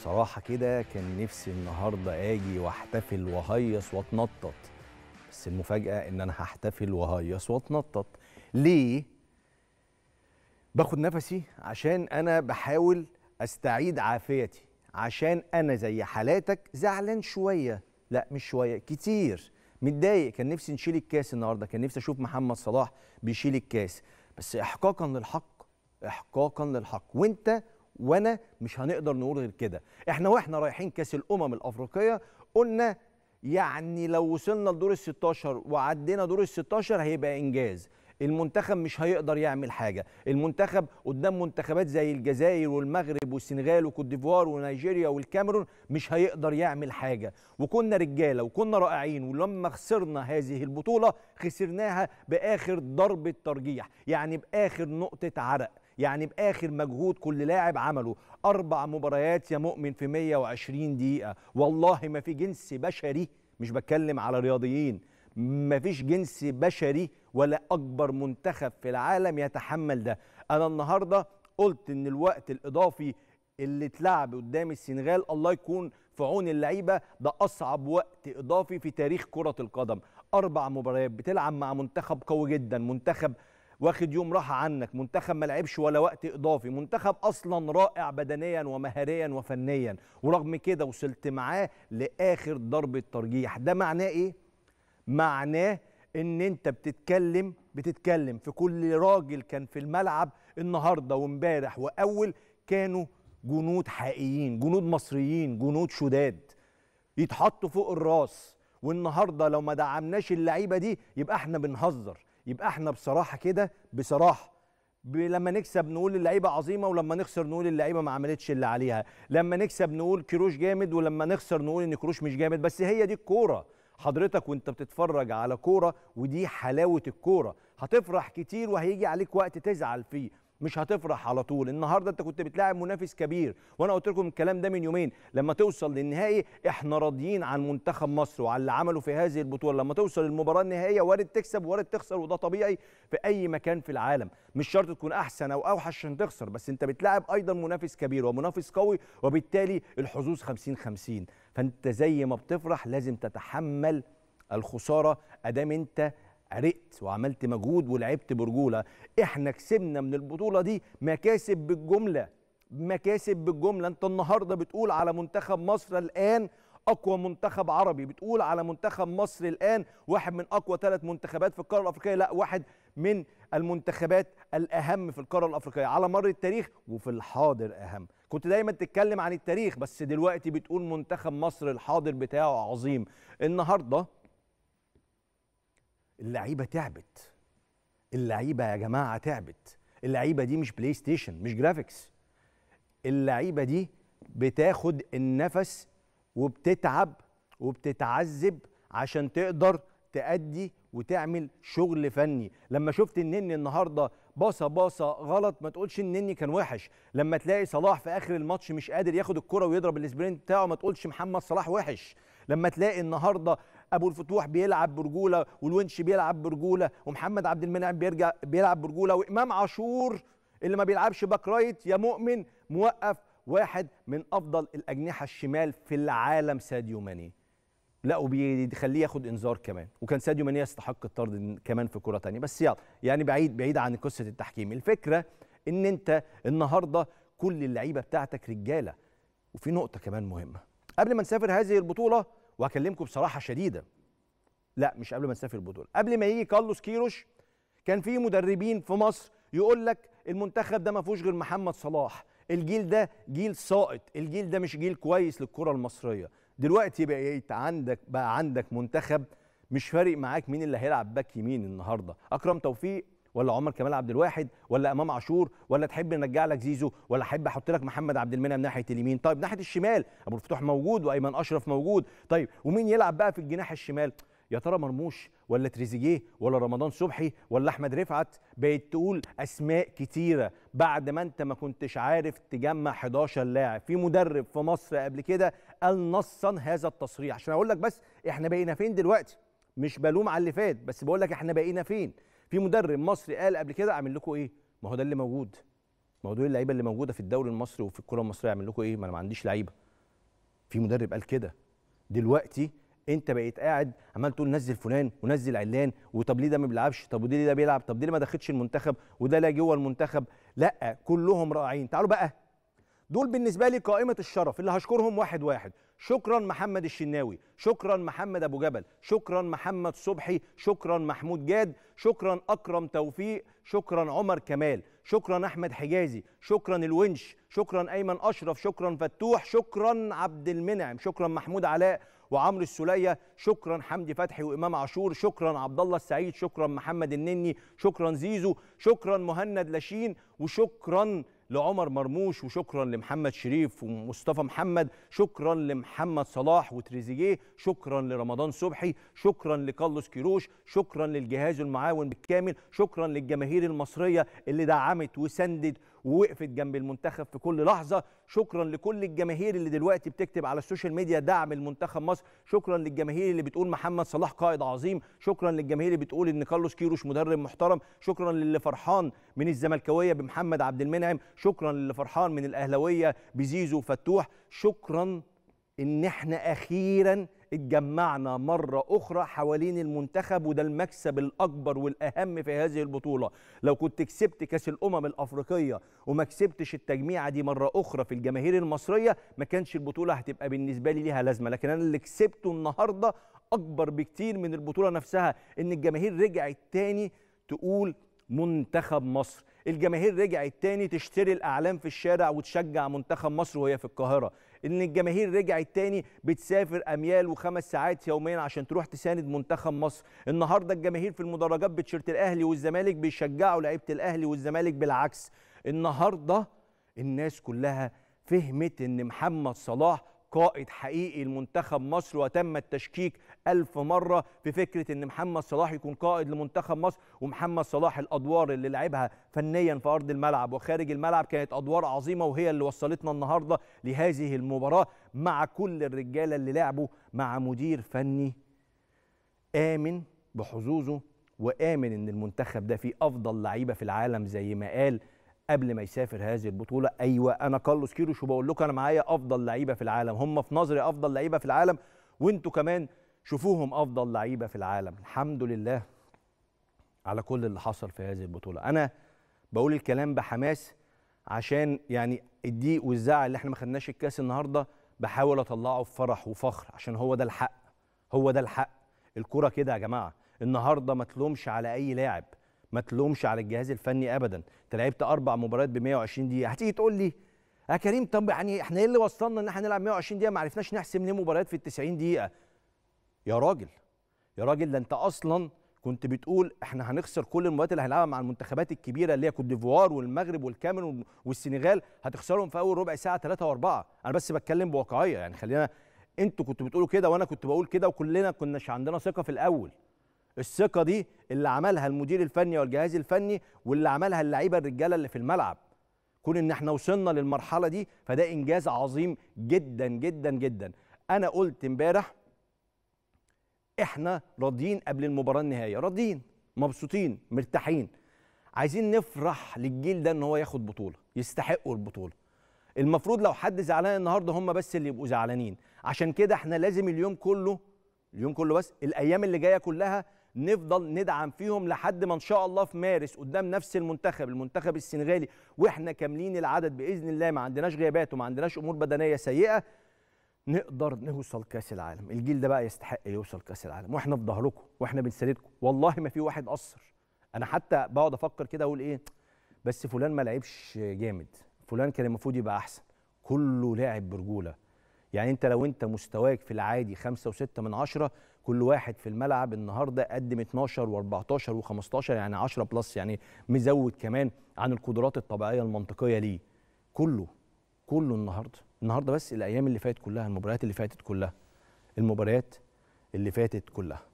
بصراحه كده كان نفسي النهارده اجي واحتفل وهيص واتنطط بس المفاجاه ان انا هحتفل وهيص واتنطط ليه باخد نفسي عشان انا بحاول استعيد عافيتي عشان انا زي حالاتك زعلان شويه لا مش شويه كتير متضايق كان نفسي نشيل الكاس النهارده كان نفسي اشوف محمد صلاح بيشيل الكاس بس احقاقا للحق احقاقا للحق وانت وانا مش هنقدر نقول غير كده احنا واحنا رايحين كاس الامم الافريقيه قلنا يعني لو وصلنا لدور ال 16 وعدينا دور ال 16 هيبقى انجاز المنتخب مش هيقدر يعمل حاجه المنتخب قدام منتخبات زي الجزائر والمغرب والسنغال وكوت ديفوار ونيجيريا والكاميرون مش هيقدر يعمل حاجه وكنا رجاله وكنا رائعين ولما خسرنا هذه البطوله خسرناها باخر ضربه ترجيح يعني باخر نقطه عرق يعني باخر مجهود كل لاعب عمله اربع مباريات يا مؤمن في 120 دقيقه والله ما في جنس بشري مش بتكلم على رياضيين ما فيش جنس بشري ولا اكبر منتخب في العالم يتحمل ده انا النهارده قلت ان الوقت الاضافي اللي اتلعب قدام السنغال الله يكون في عون اللعيبه ده اصعب وقت اضافي في تاريخ كره القدم اربع مباريات بتلعب مع منتخب قوي جدا منتخب واخد يوم راحه عنك منتخب ما لعبش ولا وقت اضافي منتخب اصلا رائع بدنيا ومهاريا وفنيا ورغم كده وصلت معاه لاخر ضربه ترجيح ده معناه ايه معناه ان انت بتتكلم بتتكلم في كل راجل كان في الملعب النهارده وامبارح واول كانوا جنود حقيقيين جنود مصريين جنود شداد يتحطوا فوق الراس والنهارده لو ما دعمناش اللعيبه دي يبقى احنا بنهزر يبقى احنا بصراحه كده بصراحه لما نكسب نقول اللعيبه عظيمه ولما نخسر نقول اللعيبه ما عملتش اللي عليها لما نكسب نقول كروش جامد ولما نخسر نقول ان كروش مش جامد بس هي دي الكوره حضرتك وانت بتتفرج على كوره ودي حلاوه الكوره هتفرح كتير وهيجي عليك وقت تزعل فيه مش هتفرح على طول النهارده انت كنت بتلاعب منافس كبير وانا قلت لكم الكلام ده من يومين لما توصل للنهائي احنا راضيين عن منتخب مصر وعلى اللي عمله في هذه البطوله لما توصل للمباراه النهائيه وارد تكسب وارد تخسر وده طبيعي في اي مكان في العالم مش شرط تكون احسن او اوحش عشان تخسر بس انت بتلاعب ايضا منافس كبير ومنافس قوي وبالتالي الحظوظ 50 50 فانت زي ما بتفرح لازم تتحمل الخساره ادام انت عرقت وعملت مجهود ولعبت برجوله احنا كسبنا من البطوله دي مكاسب بالجمله مكاسب بالجمله انت النهارده بتقول على منتخب مصر الان اقوى منتخب عربي بتقول على منتخب مصر الان واحد من اقوى ثلاث منتخبات في القاره الافريقيه لا واحد من المنتخبات الاهم في القاره الافريقيه على مر التاريخ وفي الحاضر اهم كنت دايما تتكلم عن التاريخ بس دلوقتي بتقول منتخب مصر الحاضر بتاعه عظيم النهارده اللعيبه تعبت اللعيبه يا جماعه تعبت اللعيبه دي مش بلاي ستيشن مش جرافيكس اللعيبه دي بتاخد النفس وبتتعب وبتتعذب عشان تقدر تأدي وتعمل شغل فني لما شفت النني النهارده باصه باصه غلط ما تقولش النني كان وحش لما تلاقي صلاح في اخر الماتش مش قادر ياخد الكره ويضرب السبرنت بتاعه ما تقولش محمد صلاح وحش لما تلاقي النهارده ابو الفتوح بيلعب برجوله والونش بيلعب برجوله ومحمد عبد المنعم بيرجع بيلعب برجوله وامام عاشور اللي ما بيلعبش باك رايت يا مؤمن موقف واحد من افضل الاجنحه الشمال في العالم ساديو ماني لا وبيخليه ياخد انذار كمان وكان ساديو ماني يستحق الطرد كمان في كره ثانيه بس يلا يعني بعيد بعيد عن قصه التحكيم الفكره ان انت النهارده كل اللعيبه بتاعتك رجاله وفي نقطه كمان مهمه قبل ما نسافر هذه البطوله وهكلمكم بصراحه شديده لا مش قبل ما نسافر البطوله قبل ما يجي كارلوس كيروش كان في مدربين في مصر يقول لك المنتخب ده ما فيهوش غير محمد صلاح الجيل ده جيل سائط الجيل ده مش جيل كويس للكره المصريه دلوقتي بقيت عندك بقى عندك منتخب مش فارق معاك مين اللي هيلعب باك يمين النهارده اكرم توفيق ولا عمر كمال عبد الواحد ولا امام عاشور ولا تحب نرجع لك زيزو ولا احب احط لك محمد عبد المنعم ناحيه اليمين طيب ناحيه الشمال ابو الفتوح موجود وايمن اشرف موجود طيب ومين يلعب بقى في الجناح الشمال يا ترى مرموش ولا تريزيجيه ولا رمضان صبحي ولا احمد رفعت بقت تقول اسماء كتيره بعد ما انت ما كنتش عارف تجمع 11 لاعب في مدرب في مصر قبل كده قال نصا هذا التصريح عشان اقول لك بس احنا بقينا فين دلوقتي مش بلوم على اللي فات بس بقول لك احنا بقينا فين في مدرب مصري قال قبل كده اعمل لكم ايه ما هو ده اللي موجود ما هو دول اللعيبه اللي موجوده في الدوري المصري وفي الكره المصريه اعمل لكم ايه ما انا ما عنديش لعيبه في مدرب قال كده دلوقتي انت بقيت قاعد عمال تقول نزل فلان ونزل علان وطب ليه ده ما بيلعبش طب وليه ده بيلعب طب ليه ما دخلش المنتخب وده لا جوه المنتخب لا كلهم رائعين تعالوا بقى دول بالنسبه لي قائمه الشرف اللي هشكرهم واحد واحد شكرا محمد الشناوي شكرا محمد ابو جبل شكرا محمد صبحي شكرا محمود جاد شكرا اكرم توفيق شكرا عمر كمال شكرا احمد حجازي شكرا الونش شكرا ايمن اشرف شكرا فتوح شكرا عبد المنعم شكرا محمود علاء وعمرو السليه شكرا حمدي فتحي وامام عاشور شكرا عبد الله السعيد شكرا محمد النني شكرا زيزو شكرا مهند لاشين وشكرا لعمر مرموش وشكرا لمحمد شريف ومصطفى محمد شكرا لمحمد صلاح وتريزيجيه شكرا لرمضان صبحي شكرا لكارلوس كيروش شكرا للجهاز المعاون بالكامل شكرا للجماهير المصريه اللي دعمت وسندت ووقفت جنب المنتخب في كل لحظه شكرا لكل الجماهير اللي دلوقتي بتكتب على السوشيال ميديا دعم المنتخب مصر شكرا للجماهير اللي بتقول محمد صلاح قائد عظيم شكرا للجماهير اللي بتقول ان كارلوس كيروش مدرب محترم شكرا للي فرحان من الزملكاويه بمحمد عبد المنعم شكرا للي فرحان من الاهلاويه بزيزو وفتوح شكرا ان احنا اخيرا اتجمعنا مرة أخرى حوالين المنتخب وده المكسب الأكبر والأهم في هذه البطولة لو كنت كسبت كأس الأمم الأفريقية وما كسبتش التجميعة دي مرة أخرى في الجماهير المصرية ما كانش البطولة هتبقى بالنسبة لي ليها لازمة لكن أنا اللي كسبته النهاردة أكبر بكتير من البطولة نفسها إن الجماهير رجعت تاني تقول منتخب مصر الجماهير رجعت تاني تشتري الاعلام في الشارع وتشجع منتخب مصر وهي في القاهره ان الجماهير رجعت تاني بتسافر اميال وخمس ساعات يوميا عشان تروح تساند منتخب مصر النهارده الجماهير في المدرجات بتشيرت الاهلي والزمالك بيشجعوا لعيبه الاهلي والزمالك بالعكس النهارده الناس كلها فهمت ان محمد صلاح قائد حقيقي لمنتخب مصر وتم التشكيك ألف مرة في فكرة أن محمد صلاح يكون قائد لمنتخب مصر ومحمد صلاح الأدوار اللي لعبها فنيا في أرض الملعب وخارج الملعب كانت أدوار عظيمة وهي اللي وصلتنا النهاردة لهذه المباراة مع كل الرجالة اللي لعبوا مع مدير فني آمن بحظوظه وآمن أن المنتخب ده فيه أفضل لعيبة في العالم زي ما قال قبل ما يسافر هذه البطوله ايوه انا كارلوس كيروش وبقول لكم انا معايا افضل لعيبه في العالم هم في نظري افضل لعيبه في العالم وانتوا كمان شوفوهم افضل لعيبه في العالم الحمد لله على كل اللي حصل في هذه البطوله انا بقول الكلام بحماس عشان يعني الضيق والزعل اللي احنا ما خدناش الكاس النهارده بحاول اطلعه بفرح وفخر عشان هو ده الحق هو ده الحق الكره كده يا جماعه النهارده ما تلومش على اي لاعب ما تلومش على الجهاز الفني ابدا انت لعبت اربع مباريات ب 120 دقيقه هتيجي تقول لي يا كريم طب يعني احنا ايه اللي وصلنا ان احنا نلعب 120 دقيقه ما عرفناش نحسم ليه مباريات في ال 90 دقيقه يا راجل يا راجل ده انت اصلا كنت بتقول احنا هنخسر كل المباريات اللي هنلعبها مع المنتخبات الكبيره اللي هي كوت ديفوار والمغرب والكاميرون والسنغال هتخسرهم في اول ربع ساعه ثلاثه واربعه انا بس بتكلم بواقعيه يعني خلينا انتوا كنتوا بتقولوا كده وانا كنت بقول كده وكلنا كناش عندنا ثقه في الاول الثقه دي اللي عملها المدير الفني والجهاز الفني واللي عملها اللعيبه الرجاله اللي في الملعب كون ان احنا وصلنا للمرحله دي فده انجاز عظيم جدا جدا جدا انا قلت امبارح احنا راضيين قبل المباراه النهائيه راضيين مبسوطين مرتاحين عايزين نفرح للجيل ده ان هو ياخد بطوله يستحقوا البطوله المفروض لو حد زعلان النهارده هم بس اللي يبقوا زعلانين عشان كده احنا لازم اليوم كله اليوم كله بس الايام اللي جايه كلها نفضل ندعم فيهم لحد ما ان شاء الله في مارس قدام نفس المنتخب المنتخب السنغالي واحنا كاملين العدد باذن الله ما عندناش غيابات وما عندناش امور بدنيه سيئه نقدر نوصل كاس العالم الجيل ده بقى يستحق يوصل كاس العالم واحنا في ظهركم واحنا بنساندكم والله ما في واحد قصر انا حتى بقعد افكر كده اقول ايه بس فلان ما لعبش جامد فلان كان المفروض يبقى احسن كله لاعب برجوله يعني انت لو انت مستواك في العادي خمسة وستة من عشرة كل واحد في الملعب النهارده قدم 12 و14 و15 يعني 10 بلس يعني مزود كمان عن القدرات الطبيعيه المنطقيه ليه كله كله النهارده النهارده بس الايام اللي فاتت كلها المباريات اللي فاتت كلها المباريات اللي فاتت كلها